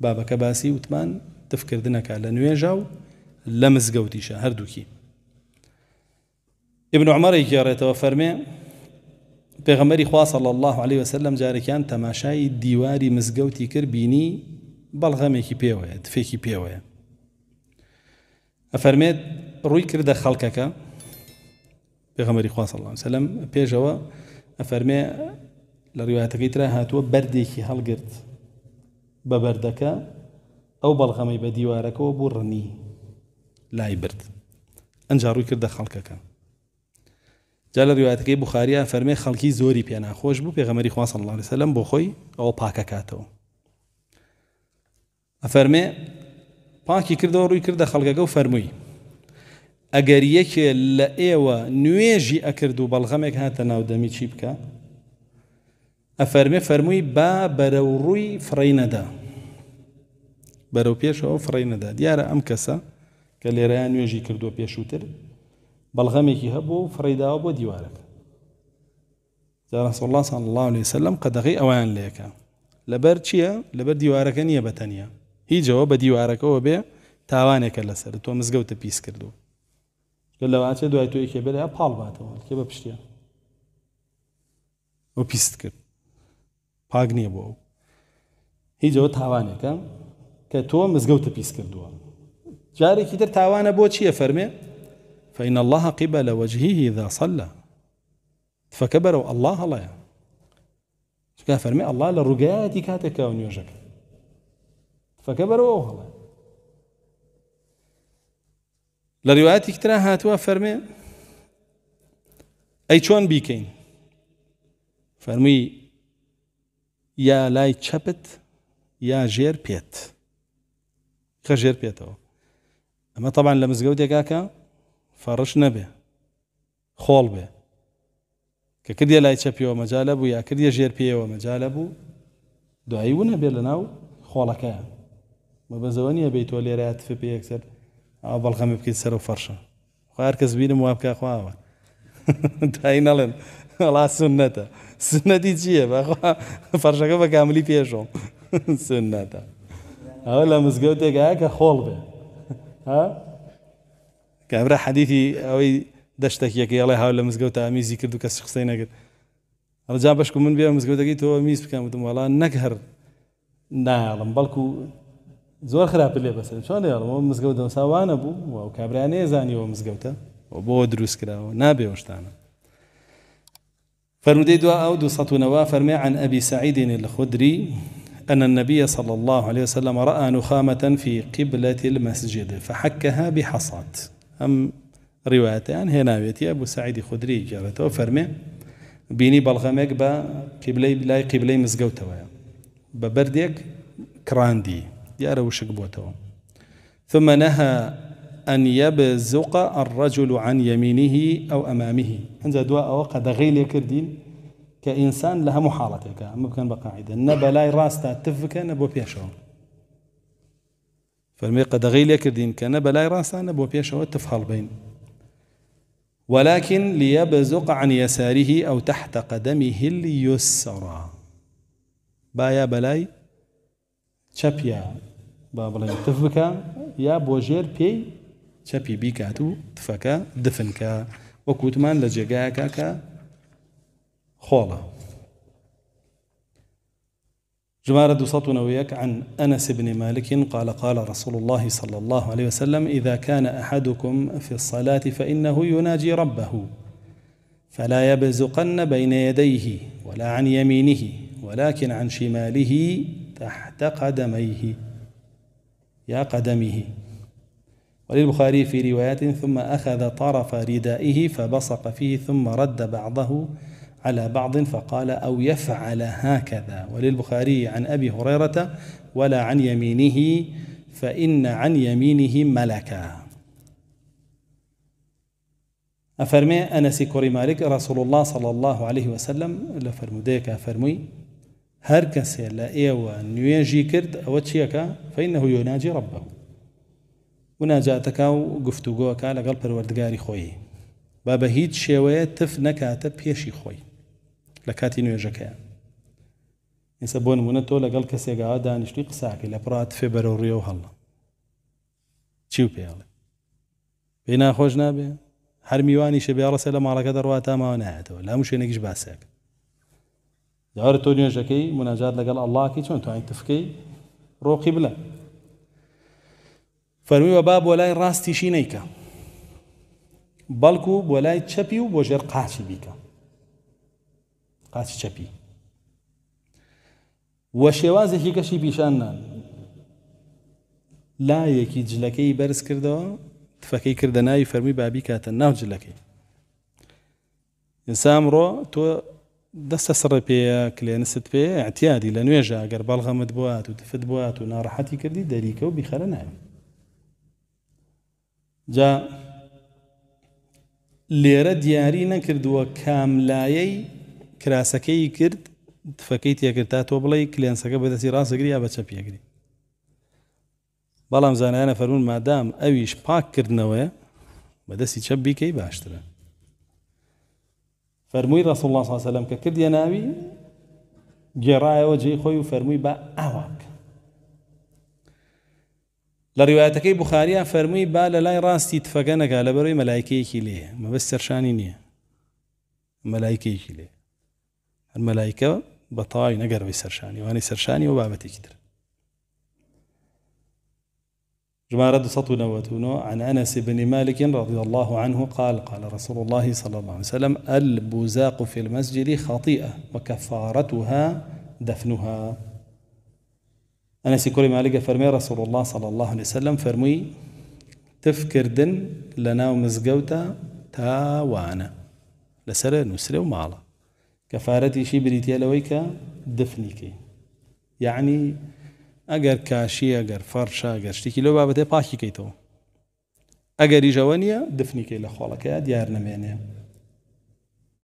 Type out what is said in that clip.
بابا كباسي وتمان تفكر لە نوێژە و لە مزگەوتیشە هردوكي ابن عمەرێک گێڕێتەوە مي بغمري خواسە صلى الله عليه وسلم جارێکیان تەماشای دیواری كربيني کرد بینی بەڵغەمێکی پێوەیە بيوي أفرميت روي كرد کردە بغمري پێغەمەری صلى الله وسلم پێشەوە ئەفەرمێ لە ڕیواتەکەی تررا هاتووە بەردێکی هەڵگرت بە بەردەکە ئەو بەڵغەمەی بە دیوارەکەەوە بوو ڕنی لای برد ئەنج ڕووی کردە خەڵکەکە جا لە ڕواتەکەی بخاریە فەرمێ خەڵکی زۆری پێ ناخۆش بوو پێغەمەری خواستن الله لەسەلم بۆ خۆی ئەوە پاکە کاتەوە ئەفەرمێ پاکی کردەوە ڕووی کردە خەڵکەکە و فەرمووی ئەگەر یەکێ لە ئێوە نوێژی ئەکرد و بەڵغەمێک هاتە ناودەمی چی بکە ئەفەرمێ فەرمووی با بەرەو ڕووی فڕینەدا بەرەو پێشەوە فڕی نەدا دیارە ئەم کەسە کە لێرەیان نوێژی کردووە پێشووتر بەڵغەمێکی هەبوو فڕیداوە بۆ دیوارەکە جارسڵله سان الله عليه سلم قەدەغی ئەویان لێەکە لەبەر چییە لەبەر دیوارەکە نییە بەتەنە هیچەوە بە دیوارەکەەوە بێ تاوانێکە لەسەر تۆ مزگەوتە پیس کردو لە لەواچێ دوای توی کێ بێرە پاڵ باتەوە کێ بە پشتە ئەو پیست کرد پاگ نییە بۆ ئەو هیچەوە تاوانێکە کە تۆ مزگەوتە پیس کردووە جارێکی تر تاوانە بۆ چییە فەرمێ فەین الله قیبە لە وەجههی ذا سەلە تفەکە و الله هەڵەیە چکە فەرمێ الله لە ڕووگایەتی کاتێکا و نوێژەکە تفەکە بەرەوە هەڵە لە ڕواەتی کترا هاتووە فەرمێ ئەی چۆن بیکەین فەرمووی یا لای چەپت یا ژێر پێت خەژێر پێێتەوە ئەمە تەبان لە مزگەوت دێگاکە فەڕش نەبێ خۆڵ بێ کە کردە لای چەپیەوە مەجاالە بوو یا کردە ژێر پێەوە مەجاالە بوو دوایی بوو نەبێ لە ناو خۆڵەکە مە بەزەوە نیە بیت تۆ لێرات ف پێ یەکسەر ئا بەڵخەمی بکەیت سەر و فەرشە خوار کەس بینم وابکە خواوە دای نەڵێن ڵا سنەتە سنەتی چییە بە فەرشەکە بە کاملی پێشۆم سنەتە ئەوە لە مزگەوتێکگایە کە خۆڵ بێ کابرا حەدیتی ئەوەی دەشتێکیەکە ئەڵێ هاو لە مزگەوت ئامیزی کرد و کەس قسەی نەگرت ئەڵ جا بەشک من بێ مزگەوتەکەی تۆ میز بکەم وتم وڵان نەک هەر ناڵم بەڵکو زۆر خراپ لێ بەسەر چۆن لێڵەوە مزگەوت دەساوانە بوو و کابرانەیە زانیەوە مزگەوتە بۆ دروست کراوە نابێوەشتانە فرمودي دعاء دو سطنوا فرمي عن أبي سعيد الخدري أن النبي صلى الله عليه وسلم رأى نخامة في قبلة المسجد فحكها بحصات أم روايتان بيتي أبو سعيد خدري جارته فرمي بيني بەڵغەمێک با قبلي لای قبلي مزگەوتەوەە ببرديك كراندي يا روشك وشک ثم نهى أن يبزق الرجل عن يمينه أو أمامه أنزا دواء وقد قد غيل كردين كإنسان لها محالتك أما حاڵەتێکە بقاعدة بکەن راستا قاعدە نبو بەلای ڕاستە تفکە نە بۆ پێشەوە فەرمی قەدەغی لێکردین کە نە بەلای ولكن ليبزق عن يساره أو تحت قدمه اليسرى بايا بلاي تشابيا با بڵێن يا بوجير بي تشابي بيكاتو چەپی بیکات و وكوتمان دفنکە خوالا جمارة وياك عن أنس بن مالك قال قال رسول الله صلى الله عليه وسلم إذا كان أحدكم في الصلاة فإنه يناجي ربه فلا يبزقن بين يديه ولا عن يمينه ولكن عن شماله تحت قدميه يا قدمه وللبخاري في روايات ثم أخذ طرف ردائه فبصق فيه ثم رد بعضه على بعض فقال أو يفعل هكذا وللبخاري عن أبي هريرة ولا عن يمينه فإن عن يمينه ملكا أفرمي أنس كوري مالك رسول الله صلى الله عليه وسلم لفرموديك أفرمي هر كسي لا إيوة نيجي كرد أو تشيكا فإنه يناجي ربه مناجاتك وقفتوقوك لقلب الوردقاري خوي بابا هيد شوية تف نكاتب يشي خوي لە کاتی نوێژەکەیە ئێستا بۆ نمونە تۆ لەگەڵ کەسێکا دانیشتی قساکە لە پرات فێ بەرە و ڕێو هەڵە چی و پێڵێ پێ ناخۆش نابێ هەر میوانی شەبیاڵەسە لە ماڵەکە دەڕوات تا ماوە نایەتەوە لە هەموو شوێنێکیش باسێک داوارە تۆ نوێژەکەی مناجات لەگەڵ الله چۆن توانی تو ڕۆقی بلە فەرمیوە با بۆ لای ڕاستیشی نیکە بەڵکو بۆ لای چەپی و بۆ قاچی چەپی وە شێوازێکی گەشی لا لایەکی جلەکەی بەرز کردەوە تفەکەی کردە ناوی فەرمی بابی کاتە ناو جلەکەی ئسامڕۆ تۆ دەستە سڕە پێەیە کلێنست پێ اعتیادی لە نوێژە ئەگەر بوات و تفت بوات و ناڕەحەتی کردی دەریکە و بیخەرە جا لێرە دیاری نەکردووە کاملایەی کراسەکەی کرد تفەکەی تێکرد تا تۆ بڵی کلێنسەکە بەدەستی ڕاستگری یا بەچە پێگری بەڵام زانایانە فەرمون مادام ئەویش پاککردنەوەە بەدەستی چەپ بیکەی باشترە فەرمووی ڕسول الله ساسەلم کە کردیە ناوی گێڕایەوە جێی خۆی و فەرمووی بە ئاواک لە ڕیواەتەکەی بخاریە فەرمووی با لە لای ڕاستی تفەکە نەگا لە بەرەوەی مەلایکەیەکی لێ مەبەستەرشانی نییە مەلایکەیەکی لێ الملائكة بە تەواوی بسرشاني واني سرشاني وبابتي كدر جمع رد سطو نواتونو عن أنس بن مالك رضي الله عنه قال قال رسول الله صلى الله عليه وسلم البزاق في المسجد خطيئة وكفارتها دفنها أنس كل مالك فرمي رسول الله صلى الله عليه وسلم فرمي تفكر دن لنا ومزقوتا تاوانا لسر نسر ومالا کەفاەتیشی بریتێلەوەی کە دفنیکەی یعنی ئەگەر کاشی ئەگەر فەرشا گەر شتێکی لەو بابەتێ پاکیکەیتەوە ئەگەریژەوە نییە دفنیکەی لە خۆڵەکەی دیار نەمێنێ